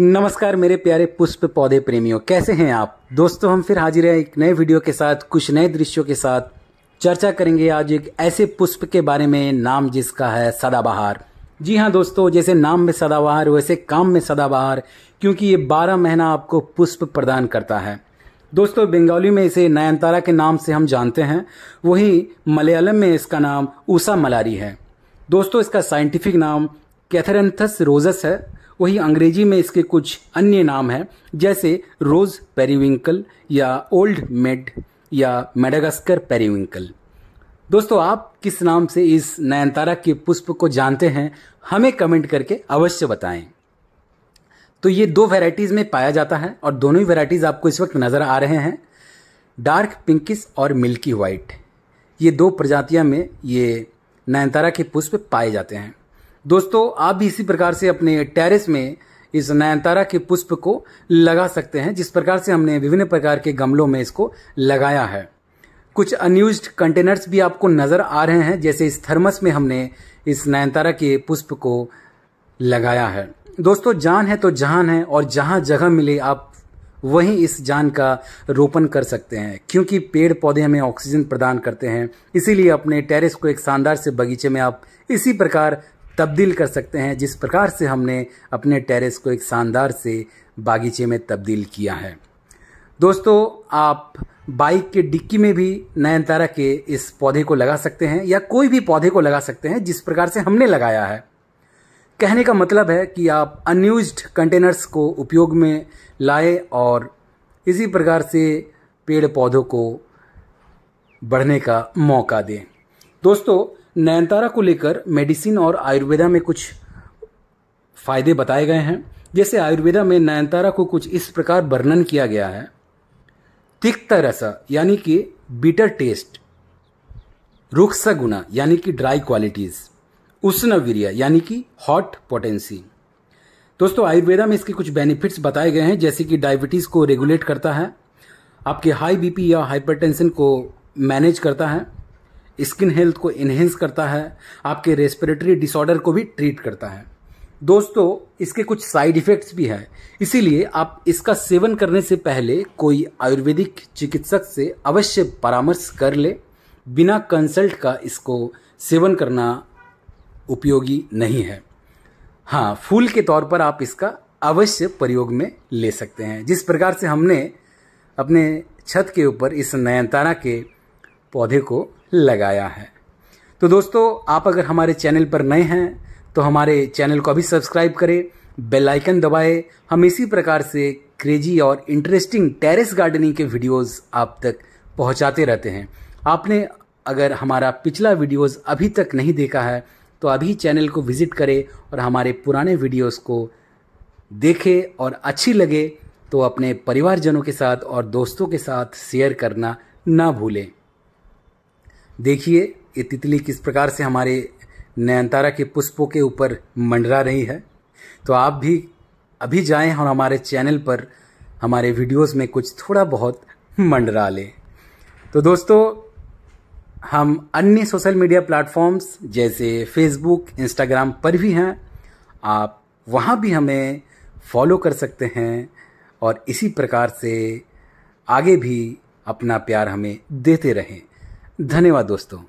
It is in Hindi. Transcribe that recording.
नमस्कार मेरे प्यारे पुष्प पौधे प्रेमियों कैसे हैं आप दोस्तों हम फिर हाजिर हैं एक नए वीडियो के साथ कुछ नए दृश्यों के साथ चर्चा करेंगे आज एक ऐसे पुष्प के बारे में नाम जिसका है सदाबहार जी हाँ दोस्तों जैसे नाम में सदाबहार वैसे काम में सदाबहार क्योंकि ये बारह महीना आपको पुष्प प्रदान करता है दोस्तों बंगाली में इसे नयनतारा के नाम से हम जानते हैं वहीं मलयालम में इसका नाम ऊषा मलारी है दोस्तों इसका साइंटिफिक नाम कैथरेंथस रोजस है वही अंग्रेजी में इसके कुछ अन्य नाम हैं जैसे रोज पेरीविंकल या ओल्ड मेड या मेडागस्कर पेरीविंकल दोस्तों आप किस नाम से इस नयनतारा के पुष्प को जानते हैं हमें कमेंट करके अवश्य बताएं तो ये दो वेराइटीज में पाया जाता है और दोनों ही वेराइटीज आपको इस वक्त नजर आ रहे हैं डार्क पिंकिस और मिल्की वाइट ये दो प्रजातियां में ये नयनतारा के पुष्प पाए जाते हैं दोस्तों आप भी इसी प्रकार से अपने टेरेस में इस नयनतारा के पुष्प को लगा सकते हैं जिस प्रकार से हमने विभिन्न प्रकार के गमलों में इसको लगाया है कुछ अनयूज कंटेनर्स भी आपको नजर आ रहे हैं जैसे इस थर्मस में हमने इस नयनतारा के पुष्प को लगाया है दोस्तों जान है तो जहान है और जहां जगह मिले आप वहीं इस जान का रोपण कर सकते हैं क्योंकि पेड़ पौधे हमें ऑक्सीजन प्रदान करते हैं इसीलिए अपने टेरेस को एक शानदार से बगीचे में आप इसी प्रकार तब्दील कर सकते हैं जिस प्रकार से हमने अपने टेरेस को एक शानदार से बागीचे में तब्दील किया है दोस्तों आप बाइक के डिक्की में भी नयनतारा के इस पौधे को लगा सकते हैं या कोई भी पौधे को लगा सकते हैं जिस प्रकार से हमने लगाया है कहने का मतलब है कि आप अनयूज कंटेनर्स को उपयोग में लाए और इसी प्रकार से पेड़ पौधों को बढ़ने का मौका दें दोस्तों नयनतारा को लेकर मेडिसिन और आयुर्वेदा में कुछ फायदे बताए गए हैं जैसे आयुर्वेदा में नयनतारा को कुछ इस प्रकार वर्णन किया गया है तिक्त रसा यानी कि बीटर टेस्ट रुक्स गुना यानी कि ड्राई क्वालिटीज उष्ण वीर्य यानी कि हॉट पोटेंसी दोस्तों आयुर्वेदा में इसके कुछ बेनिफिट्स बताए गए हैं जैसे कि डायबिटीज को रेगुलेट करता है आपके हाई बीपी या हाइपरटेंशन को मैनेज करता है स्किन हेल्थ को इन्हेंस करता है आपके रेस्पिरेटरी डिसऑर्डर को भी ट्रीट करता है दोस्तों इसके कुछ साइड इफेक्ट्स भी है इसीलिए आप इसका सेवन करने से पहले कोई आयुर्वेदिक चिकित्सक से अवश्य परामर्श कर ले बिना कंसल्ट का इसको सेवन करना उपयोगी नहीं है हाँ फूल के तौर पर आप इसका अवश्य प्रयोग में ले सकते हैं जिस प्रकार से हमने अपने छत के ऊपर इस नयनतारा के पौधे को लगाया है तो दोस्तों आप अगर हमारे चैनल पर नए हैं तो हमारे चैनल को अभी सब्सक्राइब करें बेल आइकन दबाएं हम इसी प्रकार से क्रेजी और इंटरेस्टिंग टेरेस गार्डनिंग के वीडियोस आप तक पहुंचाते रहते हैं आपने अगर हमारा पिछला वीडियोस अभी तक नहीं देखा है तो अभी चैनल को विजिट करें और हमारे पुराने वीडियोस को देखें और अच्छी लगे तो अपने परिवारजनों के साथ और दोस्तों के साथ शेयर करना ना भूलें देखिए ये तितली किस प्रकार से हमारे नयनतारा के पुष्पों के ऊपर मंडरा रही है तो आप भी अभी जाएं और हमारे चैनल पर हमारे वीडियोस में कुछ थोड़ा बहुत मंडरा लें तो दोस्तों हम अन्य सोशल मीडिया प्लेटफॉर्म्स जैसे फेसबुक इंस्टाग्राम पर भी हैं आप वहाँ भी हमें फॉलो कर सकते हैं और इसी प्रकार से आगे भी अपना प्यार हमें देते रहें धन्यवाद दोस्तों